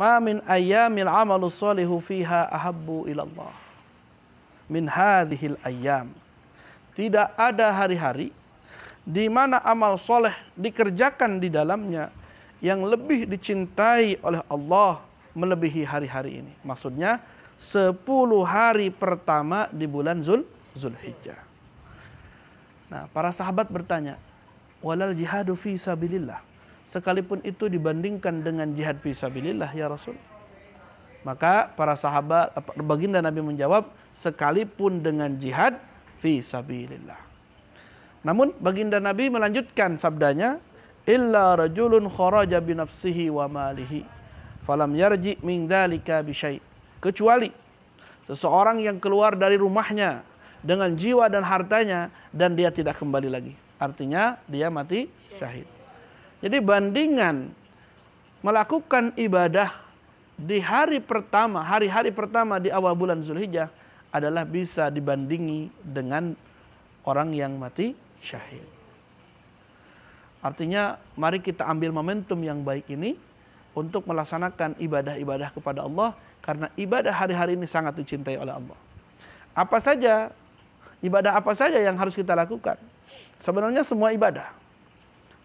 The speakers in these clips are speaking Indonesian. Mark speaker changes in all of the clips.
Speaker 1: Ma min ayyamil amalu salihu fiha ahabbu ilallah. Min hadhil ayyam. Tidak ada hari-hari di mana amal soleh dikerjakan di dalamnya yang lebih dicintai oleh Allah melebihi hari-hari ini. Maksudnya 10 hari pertama di bulan Zul Zulhijjah. Nah, para sahabat bertanya, "Walal jihadu fi sabilillah?" sekalipun itu dibandingkan dengan jihad fisabilillah ya Rasul. Maka para sahabat baginda Nabi menjawab sekalipun dengan jihad fisabilillah. Namun baginda Nabi melanjutkan sabdanya illa rajulun kharaja bi nafsihi wa malihi falam yarji min dzalika bi kecuali seseorang yang keluar dari rumahnya dengan jiwa dan hartanya dan dia tidak kembali lagi. Artinya dia mati syahid. Jadi bandingan melakukan ibadah di hari pertama, hari-hari pertama di awal bulan Zulhijjah adalah bisa dibandingi dengan orang yang mati syahid. Artinya mari kita ambil momentum yang baik ini untuk melaksanakan ibadah-ibadah kepada Allah karena ibadah hari-hari ini sangat dicintai oleh Allah. Apa saja ibadah apa saja yang harus kita lakukan? Sebenarnya semua ibadah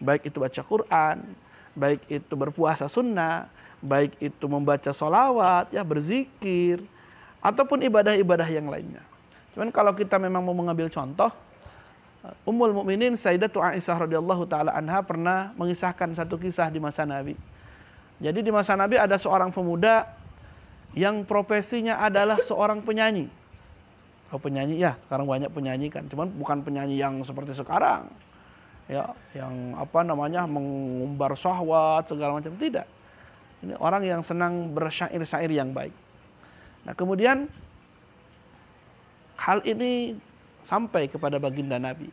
Speaker 1: baik itu baca Quran, baik itu berpuasa sunnah, baik itu membaca solawat, ya berzikir, ataupun ibadah-ibadah yang lainnya. Cuman kalau kita memang mau mengambil contoh, Ummul Mukminin Sayyidatu Aisyah radhiyallahu taala anha pernah mengisahkan satu kisah di masa Nabi. Jadi di masa Nabi ada seorang pemuda yang profesinya adalah seorang penyanyi. Oh penyanyi ya, sekarang banyak penyanyi kan. Cuman bukan penyanyi yang seperti sekarang ya yang apa namanya mengumbar syahwat segala macam tidak. Ini orang yang senang bersyair-syair yang baik. Nah, kemudian hal ini sampai kepada baginda Nabi.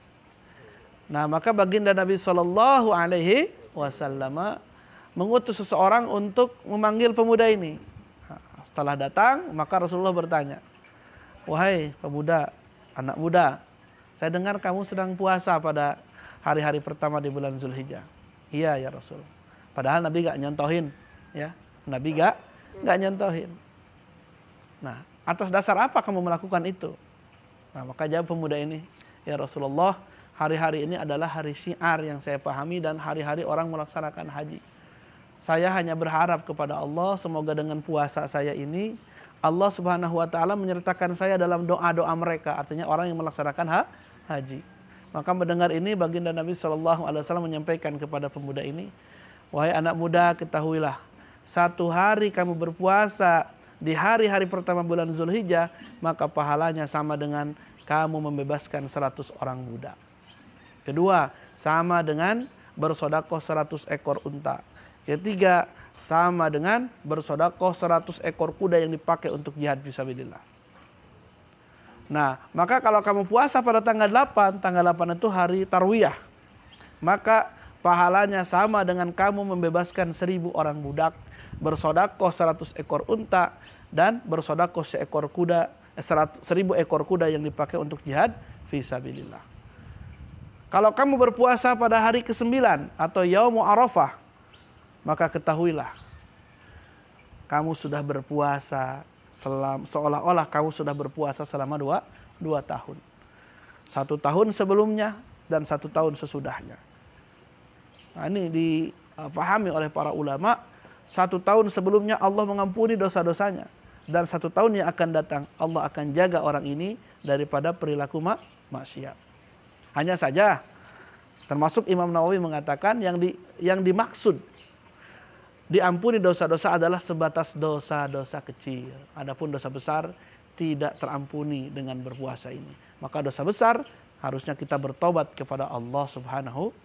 Speaker 1: Nah, maka baginda Nabi Shallallahu alaihi wasallam mengutus seseorang untuk memanggil pemuda ini. setelah datang, maka Rasulullah bertanya, "Wahai pemuda, anak muda, saya dengar kamu sedang puasa pada hari-hari pertama di bulan Zulhijjah. Iya ya Rasul. Padahal Nabi gak nyontohin, ya. Nabi gak gak nyontohin. Nah, atas dasar apa kamu melakukan itu? Nah, maka jawab pemuda ini, ya Rasulullah, hari-hari ini adalah hari syiar yang saya pahami dan hari-hari orang melaksanakan haji. Saya hanya berharap kepada Allah semoga dengan puasa saya ini Allah Subhanahu wa taala menyertakan saya dalam doa-doa mereka, artinya orang yang melaksanakan ha haji. Maka mendengar ini baginda Nabi saw menyampaikan kepada pemuda ini, wahai anak muda ketahuilah satu hari kamu berpuasa di hari-hari pertama bulan Zulhijjah maka pahalanya sama dengan kamu membebaskan 100 orang muda. Kedua, sama dengan bersodakoh 100 ekor unta. Ketiga, sama dengan bersodakoh 100 ekor kuda yang dipakai untuk jihad fisabilillah. Nah, maka kalau kamu puasa pada tanggal 8, tanggal 8 itu hari tarwiyah. Maka pahalanya sama dengan kamu membebaskan seribu orang budak, bersodakoh seratus ekor unta, dan bersodakoh seekor kuda, eh, seribu ekor kuda yang dipakai untuk jihad, visabilillah. Kalau kamu berpuasa pada hari ke-9 atau Yaumu Arafah, maka ketahuilah kamu sudah berpuasa seolah-olah kamu sudah berpuasa selama dua, dua tahun. Satu tahun sebelumnya dan satu tahun sesudahnya. Nah, ini dipahami oleh para ulama. Satu tahun sebelumnya Allah mengampuni dosa-dosanya. Dan satu tahun yang akan datang Allah akan jaga orang ini daripada perilaku mak maksiat. Hanya saja termasuk Imam Nawawi mengatakan yang di yang dimaksud diampuni dosa-dosa adalah sebatas dosa-dosa kecil. Adapun dosa besar tidak terampuni dengan berpuasa ini. Maka dosa besar harusnya kita bertobat kepada Allah Subhanahu